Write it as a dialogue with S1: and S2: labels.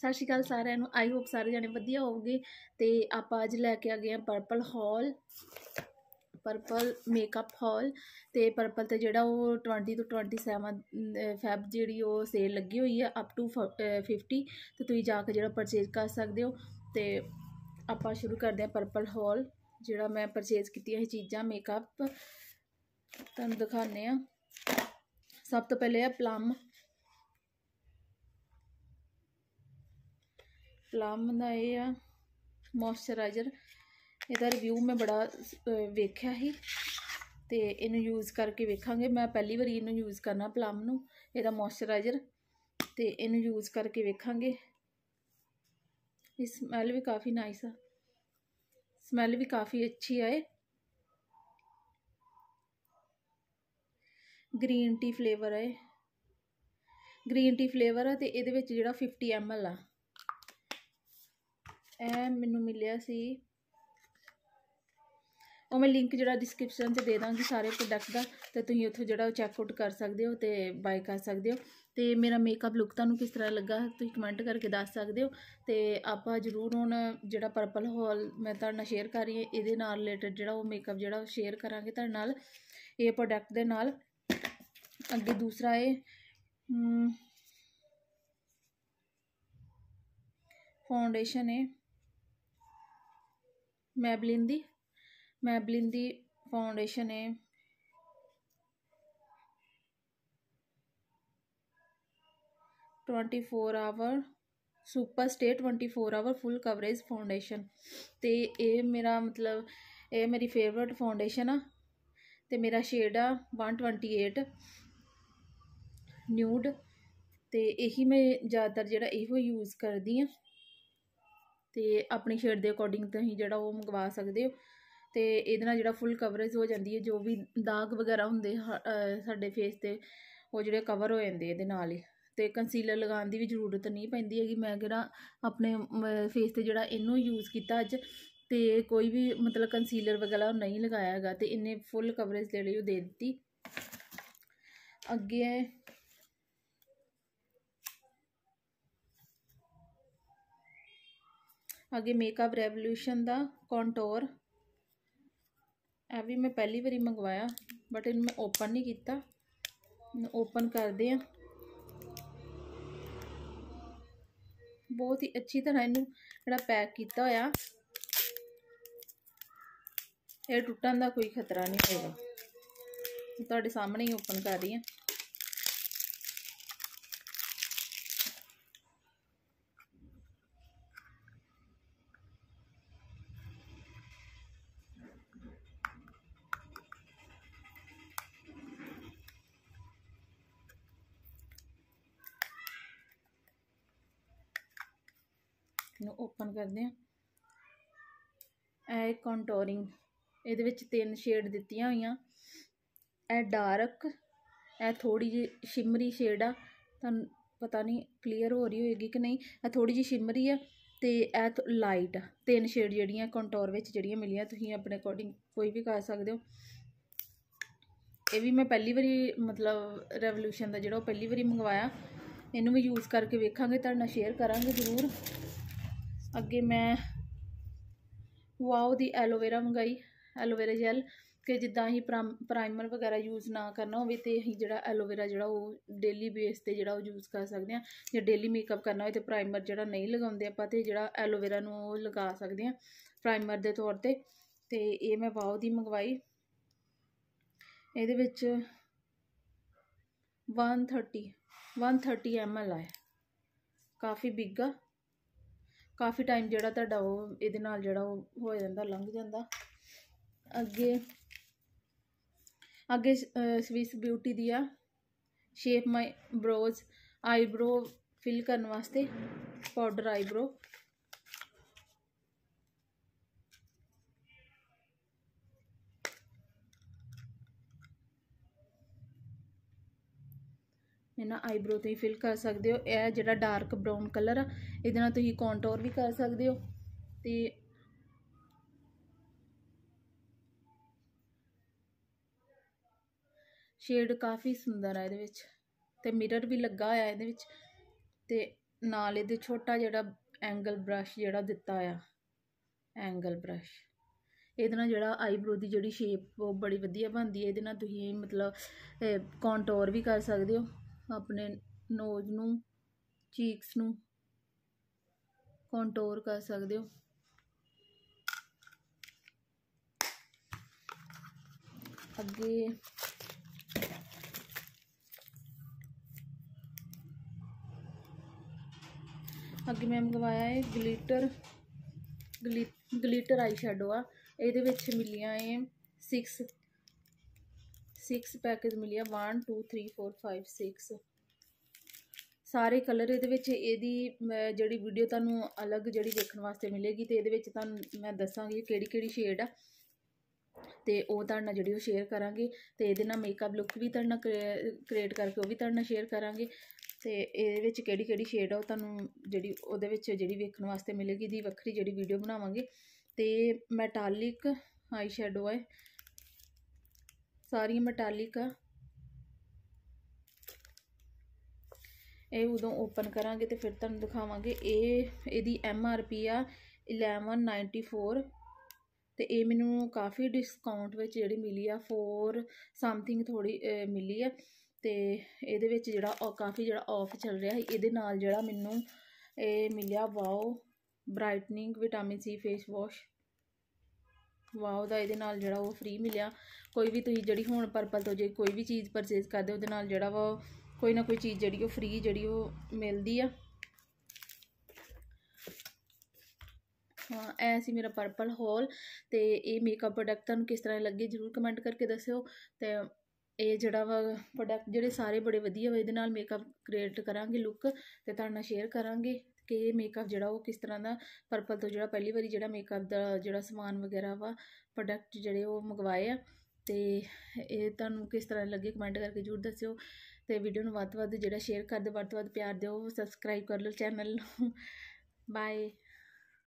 S1: ਸਤਿ ਸ਼੍ਰੀ ਅਕਾਲ ਸਾਰਿਆਂ ਨੂੰ ਆਈ ਹੋਪ ਸਾਰੇ ਜਣੇ ਵਧੀਆ ਹੋਵੋਗੇ ਤੇ ਆਪਾਂ ਅੱਜ ਲੈ ਕੇ ਆ ਗਏ ਆ purple haul purple makeup haul ਤੇ ਪਰਪਲ ਤੇ ਜਿਹੜਾ ਉਹ 20 ਤੋਂ 27 ਫੈਬ ਜਿਹੜੀ ਉਹ ਸੇਲ ਲੱਗੀ ਹੋਈ ਆ ਅਪ ਟੂ 50 ਤੇ ਤੁਸੀਂ ਜਾ ਕੇ ਜਿਹੜਾ ਪਰਚੇਜ਼ ਕਰ ਸਕਦੇ ਹੋ ਤੇ ਆਪਾਂ ਸ਼ੁਰੂ ਕਰਦੇ ਆ ਪਰਪਲ ਹਾਲ ਜਿਹੜਾ ਮੈਂ ਪਰਚੇਜ਼ ਕੀਤੀਆਂ ਇਹ ਚੀਜ਼ਾਂ ਮੇਕਅਪ ਤੁਹਾਨੂੰ ਦਿਖਾਣੇ ਆ ਸਭ ਤੋਂ ਪਹਿਲੇ ਆ ਪਲਮ ਪਲਮ ਦਾ ਇਹ ਆ ਮੋਇਸਚਰਾਈਜ਼ਰ ਇਹਦਾ ਰਿਵਿਊ ਮੈਂ ਬੜਾ ਵੇਖਿਆ ਸੀ ਤੇ ਇਹਨੂੰ ਯੂਜ਼ ਕਰਕੇ ਵੇਖਾਂਗੇ ਮੈਂ ਪਹਿਲੀ ਵਾਰੀ ਇਹਨੂੰ ਯੂਜ਼ ਕਰਨਾ ਪਲਮ ਨੂੰ ਇਹਦਾ ਮੋਇਸਚਰਾਈਜ਼ਰ ਤੇ ਇਹਨੂੰ ਯੂਜ਼ ਕਰਕੇ ਵੇਖਾਂਗੇ ਇਸ ਸਮੈਲ ਵੀ ਕਾਫੀ ਨਾਈਸ ਆ ਸਮੈਲ ਵੀ ਕਾਫੀ ਅੱਛੀ ਆਏ ਗ੍ਰੀਨ ਟੀ ਫਲੇਵਰ ਹੈ ਗ੍ਰੀਨ ਟੀ ਫਲੇਵਰ ਆ ਤੇ ਇਹਦੇ ਵਿੱਚ ਜਿਹੜਾ 50 ml ਆ ਇਹ ਮੈਨੂੰ ਮਿਲਿਆ ਸੀ ਉਹ ਮੈਂ ਲਿੰਕ ਜਿਹੜਾ ਡਿਸਕ੍ਰਿਪਸ਼ਨ 'ਚ ਦੇ ਦਾਂਗੀ ਸਾਰੇ ਪ੍ਰੋਡਕਟ ਦਾ ਤੇ ਤੁਸੀਂ ਉੱਥੋਂ ਜਿਹੜਾ ਚੈੱਕ ਚੈੱਕਆਊਟ ਕਰ ਸਕਦੇ ਹੋ ਤੇ ਬਾਏ ਕਰ ਸਕਦੇ ਹੋ ਤੇ ਮੇਰਾ ਮੇਕਅਪ ਲੁੱਕ ਤੁਹਾਨੂੰ ਕਿਸ ਤਰ੍ਹਾਂ ਲੱਗਾ ਤੁਸੀਂ ਕਮੈਂਟ ਕਰਕੇ ਦੱਸ ਸਕਦੇ ਹੋ ਤੇ ਆਪਾਂ ਜ਼ਰੂਰ ਹੁਣ ਜਿਹੜਾ ਪਰਪਲ ਹਾਲ ਮੈਂ ਤੁਹਾਡੇ ਨਾਲ ਸ਼ੇਅਰ ਕਰ ਰਹੀ ਹਾਂ ਇਹਦੇ ਨਾਲ ਰਿਲੇਟਡ ਜਿਹੜਾ ਉਹ ਮੇਕਅਪ ਜਿਹੜਾ ਉਹ ਸ਼ੇਅਰ ਕਰਾਂਗੇ ਤੁਹਾਡੇ ਨਾਲ ਇਹ ਪ੍ਰੋਡਕਟ ਦੇ ਨਾਲ ਅੱਗੇ ਦੂਸਰਾ ਇਹ ਫਾਊਂਡੇਸ਼ਨ ਹੈ ਮੈਬਲਿਨ ਦੀ ਮੈਬਲਿਨ ਦੀ ਫਾਊਂਡੇਸ਼ਨ ਹੈ twenty four hour super stay 24 hour full coverage foundation ਤੇ ਇਹ ਮੇਰਾ ਮਤਲਬ ਇਹ ਮੇਰੀ ਫੇਵਰਿਟ ਫਾਊਂਡੇਸ਼ਨ ਆ ਤੇ ਮੇਰਾ ਸ਼ੇਡ ਆ 128 ਨਿਊਡ ਤੇ ਇਹੀ ਮੈਂ ਜ਼ਿਆਦਾਤਰ ਜਿਹੜਾ ਇਹੋ ਯੂਜ਼ ਕਰਦੀ ਆ ਤੇ ਆਪਣੀ ਸ਼ੇਡ ਦੇ ਅਕੋਰਡਿੰਗ ਤੁਸੀਂ ਜਿਹੜਾ ਉਹ ਮੰਗਵਾ ਸਕਦੇ ਹੋ ਤੇ ਇਹਦੇ ਨਾਲ ਜਿਹੜਾ ਫੁੱਲ ਕਵਰੇਜ ਹੋ ਜਾਂਦੀ ਹੈ ਜੋ ਵੀ ਦਾਗ ਵਗੈਰਾ ਹੁੰਦੇ ਸਾਡੇ ਫੇਸ 'ਤੇ ਉਹ ਜਿਹੜੇ ਕਵਰ ਹੋ ਜਾਂਦੇ ਇਹਦੇ ਨਾਲ ਹੀ ਤੇ ਕੰਸੀਲਰ ਲਗਾਉਣ ਦੀ ਵੀ ਜ਼ਰੂਰਤ ਨਹੀਂ ਪੈਂਦੀ ਹੈਗੀ ਮੈਂ ਜਿਹੜਾ ਆਪਣੇ ਫੇਸ 'ਤੇ ਜਿਹੜਾ ਇਹਨੂੰ ਯੂਜ਼ ਕੀਤਾ ਅੱਜ ਤੇ ਕੋਈ ਵੀ ਮਤਲਬ ਕੰਸੀਲਰ ਵਗੈਰਾ ਨਹੀਂ ਲਗਾਇਆ ਹੈਗਾ ਅਤੇ ਇਹਨੇ ਫੁੱਲ ਕਵਰੇਜ ਦੇ ਲਈ ਉਹ ਦੇ ਦਿੱਤੀ ਅੱਗੇ ਅੱਗੇ ਮੇਕਅਪ ਰੈਵੋਲੂਸ਼ਨ ਦਾ ਕੰਟੋਰ ਇਹ ਵੀ ਮੈਂ ਪਹਿਲੀ ਵਾਰੀ ਮੰਗਵਾਇਆ ਬਟ ਇਹਨੂੰ ਮੈਂ ਓਪਨ ਨਹੀਂ ਕੀਤਾ ਓਪਨ ਕਰਦੇ ਆ ਬਹੁਤ ਹੀ ਅੱਛੀ ਤਰ੍ਹਾਂ ਇਹਨੂੰ ਜਿਹੜਾ ਪੈਕ ਕੀਤਾ ਹੋਇਆ ਇਹ ਟੁੱਟਣ ਦਾ ਕੋਈ ਖਤਰਾ ਨਹੀਂ ਹੋਏਗਾ ਤੁਹਾਡੇ ਸਾਹਮਣੇ ਹੀ ਓਪਨ ਕਰ ਰਹੀ ਹਾਂ ਨੂੰ ਓਪਨ ਕਰਦੇ ਹਾਂ ਇਹ ਕੰਟੋਰਿੰਗ ਇਹਦੇ ਵਿੱਚ ਤਿੰਨ ਸ਼ੇਡ ਦਿੱਤੀਆਂ ਹੋਈਆਂ ਇਹ ਡਾਰਕ ਇਹ ਥੋੜੀ ਜਿਹੀ ਸ਼ਿਮਰੀ ਸ਼ੇਡ ਆ ਤੁਹਾਨੂੰ ਪਤਾ ਨਹੀਂ ਕਲੀਅਰ ਹੋ ਰਹੀ ਹੋਏਗੀ ਕਿ ਨਹੀਂ ਇਹ ਥੋੜੀ ਜਿਹੀ ਸ਼ਿਮਰੀ ਆ ਤੇ ਇਹ ਲਾਈਟ ਆ ਤਿੰਨ ਸ਼ੇਡ ਜਿਹੜੀਆਂ ਕੰਟੋਰ ਵਿੱਚ ਜਿਹੜੀਆਂ ਮਿਲੀਆਂ ਤੁਸੀਂ ਆਪਣੇ ਅਕੋਰਡਿੰਗ ਕੋਈ ਵੀ ਕਰ ਸਕਦੇ ਹੋ ਇਹ ਵੀ ਮੈਂ ਪਹਿਲੀ ਵਾਰੀ ਮਤਲਬ ਰੈਵੋਲੂਸ਼ਨ ਦਾ ਜਿਹੜਾ ਉਹ ਪਹਿਲੀ ਵਾਰੀ ਮੰਗਵਾਇਆ ਇਹਨੂੰ ਵੀ ਯੂਜ਼ ਕਰਕੇ ਵੇਖਾਂਗੇ ਤੁਹਾਡੇ ਨਾਲ ਸ਼ੇਅਰ ਕਰਾਂਗੇ ਜ਼ਰੂਰ ਅੱਗੇ ਮੈਂ ਵਾਓ ਦੀ ਐਲੋਵੇਰਾ ਮੰਗਾਈ ਐਲੋਵੇਰਾ ਜੈਲ ਕਿ ਜਿੱਦਾਂ ਅਸੀਂ ਪ੍ਰਾਈਮਰ ਵਗੈਰਾ ਯੂਜ਼ ਨਾ ਕਰਨਾ ਹੋਵੇ ਤੇ ਅਸੀਂ ਜਿਹੜਾ ਐਲੋਵੇਰਾ ਜਿਹੜਾ ਉਹ ਡੇਲੀ ਬੇਸ ਤੇ ਜਿਹੜਾ ਉਹ ਯੂਜ਼ ਕਰ ਸਕਦੇ ਆ ਜੇ ਡੇਲੀ ਮੇਕਅਪ ਕਰਨਾ ਹੋਵੇ ਤੇ ਪ੍ਰਾਈਮਰ ਜਿਹੜਾ ਨਹੀਂ ਲਗਾਉਂਦੇ ਆਪਾਂ ਤੇ ਜਿਹੜਾ ਐਲੋਵੇਰਾ ਨੂੰ ਉਹ ਲਗਾ ਸਕਦੇ ਆ ਪ੍ਰਾਈਮਰ ਦੇ ਤੌਰ ਤੇ ਤੇ ਇਹ ਮੈਂ ਵਾਓ ਦੀ ਮੰਗਵਾਈ ਇਹਦੇ ਵਿੱਚ 130 130 ml ਆਇਆ ਕਾਫੀ ਬਿੱਗ ਆ ਕਾਫੀ ਟਾਈਮ ਜਿਹੜਾ ਤੁਹਾਡਾ ਉਹ ਇਹਦੇ ਨਾਲ ਜਿਹੜਾ ਉਹ ਹੋ ਜਾਂਦਾ ਲੰਘ ਜਾਂਦਾ ਅੱਗੇ ਅੱਗੇ ਸਵਿਸ ਬਿਊਟੀ ਦੀ ਆ shape my brows eyebrow fill ਕਰਨ ਵਾਸਤੇ ਪਾਊਡਰ ਆਈਬ੍ਰੋ ਇਹਨਾਂ ਆਈਬ੍ਰੋ ਤੇ ਫਿਲ ਕਰ ਸਕਦੇ ਹੋ ਇਹ ਜਿਹੜਾ ਡਾਰਕ ਬ੍ਰਾਊਨ ਕਲਰ ਆ ਇਹਦੇ ਨਾਲ ਤੁਸੀਂ ਕੰਟੂਰ ਵੀ ਕਰ ਸਕਦੇ ਹੋ ਤੇ ਸ਼ੇਡ ਕਾਫੀ ਸੁੰਦਰ ਆ ਇਹਦੇ ਵਿੱਚ ਤੇ ਮਿਰਰ ਵੀ ਲੱਗਾ ਹੋਇਆ ਇਹਦੇ ਵਿੱਚ ਤੇ ਨਾਲ ਇਹਦੇ ਛੋਟਾ ਜਿਹੜਾ ਐਂਗਲ ਬ੍ਰਸ਼ ਜਿਹੜਾ ਦਿੱਤਾ ਆ ਐਂਗਲ ਬ੍ਰਸ਼ ਇਹਦੇ ਨਾਲ ਜਿਹੜਾ ਆਈਬ੍ਰੋ ਦੀ ਜਿਹੜੀ ਸ਼ੇਪ ਉਹ ਬੜੀ ਵਧੀਆ ਬਣਦੀ ਹੈ ਇਹਦੇ ਨਾਲ ਤੁਸੀਂ ਮਤਲਬ ਕੰਟੂਰ ਵੀ ਕਰ ਸਕਦੇ ਹੋ ਆਪਣੇ ਨੋਜ਼ ਨੂੰ ਚੀਕਸ ਨੂੰ ਕੰਟੋਰ ਕਰ ਸਕਦੇ ਹੋ ਅੱਗੇ ਅੱਗੇ ਮੈਂ ਮੰਗਵਾਇਆ ਹੈ ਗਲਿਟਰ ਗਲਿਟਰ ਆਈ ਸ਼ੈਡੋ ਆ ਇਹਦੇ ਵਿੱਚ ਮਿਲੀਆਂ ਏ 6 6 ਪੈਕੇਜ ਮਿਲਿਆ 1 2 3 4 5 6 ਸਾਰੇ ਕਲਰ ਇਹਦੇ ਵਿੱਚ ਇਹਦੀ ਜਿਹੜੀ ਵੀਡੀਓ ਤੁਹਾਨੂੰ ਅਲੱਗ ਜਿਹੜੀ ਦੇਖਣ ਵਾਸਤੇ ਮਿਲੇਗੀ ਤੇ ਇਹਦੇ ਵਿੱਚ ਤੁਹਾਨੂੰ ਮੈਂ ਦੱਸਾਂਗੀ ਕਿਹੜੀ ਕਿਹੜੀ ਸ਼ੇਡ ਆ ਤੇ ਉਹ ਤੁਹਾਡੇ ਨਾਲ ਜਿਹੜੀ ਉਹ ਸ਼ੇਅਰ ਕਰਾਂਗੇ ਤੇ ਇਹਦੇ ਨਾਲ ਮੇਕਅਪ ਲੁੱਕ ਵੀ ਤੁਹਾਡੇ ਨਾਲ ਕ੍ਰੀਏਟ ਕਰਕੇ ਉਹ ਵੀ ਤੁਹਾਡੇ ਨਾਲ ਸ਼ੇਅਰ ਕਰਾਂਗੇ ਤੇ ਇਹਦੇ ਵਿੱਚ ਕਿਹੜੀ ਕਿਹੜੀ ਸ਼ੇਡ ਆ ਉਹ ਤੁਹਾਨੂੰ ਜਿਹੜੀ ਉਹਦੇ ਵਿੱਚ ਜਿਹੜੀ ਵੇਖਣ ਵਾਸਤੇ ਮਿਲੇਗੀ ਦੀ ਵੱਖਰੀ ਜਿਹੜੀ ਵੀਡੀਓ ਬਣਾਵਾਂਗੇ ਤੇ ਮੈਟਾਲਿਕ ਆਈ ਸ਼ੈਡੋ ਹੈ ਸਾਰੀ ਮਟਾਲਿਕ ਆ ਇਹ ਉਦੋਂ ਓਪਨ ਕਰਾਂਗੇ ਤੇ ਫਿਰ ਤੁਹਾਨੂੰ ਦਿਖਾਵਾਂਗੇ ਇਹ ਇਹਦੀ ਐਮ ਆਰ ਪੀ ਆ 1194 ਤੇ ਇਹ ਮੈਨੂੰ ਕਾਫੀ ਡਿਸਕਾਊਂਟ ਵਿੱਚ ਜਿਹੜੀ ਮਿਲੀ ਆ 4 ਸਮਥਿੰਗ ਥੋੜੀ ਮਿਲੀ ਆ ਤੇ ਇਹਦੇ ਵਿੱਚ ਜਿਹੜਾ ਕਾਫੀ ਜਿਹੜਾ ਆਫ ਚੱਲ ਰਿਹਾ ਸੀ ਇਹਦੇ ਨਾਲ ਜਿਹੜਾ ਮੈਨੂੰ ਇਹ ਮਿਲਿਆ wow brightening vitamin C face wash wow ਦਾ ਇਹਦੇ ਨਾਲ ਜਿਹੜਾ ਉਹ ਫ੍ਰੀ ਮਿਲਿਆ ਕੋਈ ਵੀ ਤੁਸੀਂ ਜਿਹੜੀ ਹੁਣ ਪਰਪਲ ਤੋਂ ਜੇ ਕੋਈ ਵੀ ਚੀਜ਼ ਪਰਚੇਸ ਕਰਦੇ ਉਹਦੇ ਨਾਲ ਜਿਹੜਾ ਵਾ ਕੋਈ ਨਾ ਕੋਈ ਚੀਜ਼ ਜਿਹੜੀ ਉਹ ਫ੍ਰੀ ਜਿਹੜੀ ਉਹ ਮਿਲਦੀ ਆ ਹਾਂ ਐ ਸੀ ਮੇਰਾ ਪਰਪਲ ਹੌਲ ਤੇ ਇਹ ਮੇਕਅਪ ਪ੍ਰੋਡਕਟ ਤੁਹਾਨੂੰ ਕਿਸ ਤਰ੍ਹਾਂ ਲੱਗੇ ਜਰੂਰ ਕਮੈਂਟ ਕਰਕੇ ਦੱਸਿਓ ਤੇ ਇਹ ਜਿਹੜਾ ਵਾ ਪ੍ਰੋਡਕਟ ਜਿਹੜੇ ਸਾਰੇ ਬੜੇ ਵਧੀਆ ਵਾ ਇਹਦੇ ਨਾਲ ਮੇਕਅਪ ਕ੍ਰੀਏਟ ਕਰਾਂਗੇ ਲੁੱਕ ਤੇ ਤੁਹਾਡੇ ਨਾਲ ਸ਼ੇਅਰ ਕਰਾਂਗੇ ਕਿ ਮੇਕਅਪ ਜਿਹੜਾ ਉਹ ਕਿਸ ਤਰ੍ਹਾਂ ਦਾ ਪਰਪਲ ਤੋਂ ਜਿਹੜਾ ਪਹਿਲੀ ਵਾਰੀ ਜਿਹੜਾ ਮੇਕਅਪ ਦਾ ਜਿਹੜਾ ਸਮਾਨ ਵਗੈਰਾ ਵਾ ਪ੍ਰੋਡਕਟ ਜਿਹੜੇ ਉਹ ਮੰਗਵਾਏ ਆ ਤੇ ਇਹ ਤੁਹਾਨੂੰ ਕਿਸ ਤਰ੍ਹਾਂ ਲੱਗੇ ਕਮੈਂਟ ਕਰਕੇ ਜ਼ਰੂਰ ਦੱਸਿਓ ਤੇ ਵੀਡੀਓ ਨੂੰ ਵੱਧ ਤੋਂ ਵੱਧ ਜਿਹੜਾ ਸ਼ੇਅਰ ਕਰ ਦਿਓ ਵੱਧ ਤੋਂ ਵੱਧ ਪਿਆਰ ਦਿਓ ਸਬਸਕ੍ਰਾਈਬ ਕਰ ਲਓ ਚੈਨਲ ਨੂੰ ਬਾਏ